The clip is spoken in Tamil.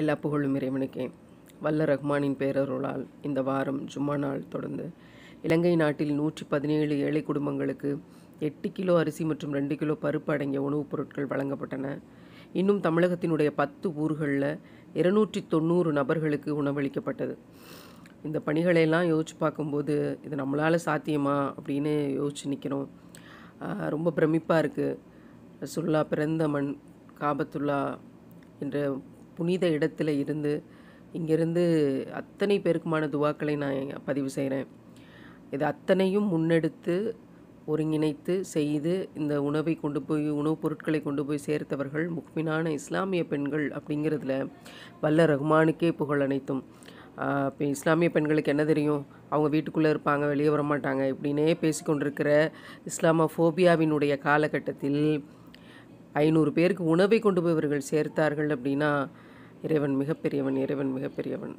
எல்லா புகழும் இறைவனுக்கே வல்ல ரஹ்மானின் பேரருளால் இந்த வாரம் ஜும்மா நாள் தொடர்ந்து இலங்கை நாட்டில் நூற்றி பதினேழு ஏழை குடும்பங்களுக்கு எட்டு கிலோ அரிசி மற்றும் ரெண்டு கிலோ பருப்பு அடங்கிய உணவுப் பொருட்கள் வழங்கப்பட்டன இன்னும் தமிழகத்தினுடைய பத்து ஊர்களில் இருநூற்றி தொண்ணூறு நபர்களுக்கு உணவளிக்கப்பட்டது இந்த பணிகளையெல்லாம் யோசித்து பார்க்கும்போது இது நம்மளால் சாத்தியமா அப்படின்னு யோசித்து நிற்கிறோம் ரொம்ப பிரமிப்பாக இருக்குது சுல்லா பிறந்த மண் காபத்துல்லா என்ற புனித இடத்துல இருந்து இங்கேருந்து அத்தனை பேருக்குமான துவாக்களை நான் பதிவு செய்கிறேன் இது அத்தனையும் முன்னெடுத்து ஒருங்கிணைத்து செய்து இந்த உணவை கொண்டு போய் உணவுப் பொருட்களை கொண்டு போய் சேர்த்தவர்கள் முக்மினான இஸ்லாமிய பெண்கள் அப்படிங்கிறதுல வல்ல ரஹ்மானுக்கே புகழ் அனைத்தும் இப்போ இஸ்லாமிய பெண்களுக்கு என்ன தெரியும் அவங்க வீட்டுக்குள்ளே இருப்பாங்க வெளியே வர மாட்டாங்க இப்படின்னே பேசிக்கொண்டிருக்கிற ஃபோபியாவினுடைய காலகட்டத்தில் ஐநூறு பேருக்கு உணவை கொண்டு போய் இவர்கள் சேர்த்தார்கள் அப்படின்னா இறைவன் மிகப்பெரியவன் இறைவன் மிகப்பெரியவன்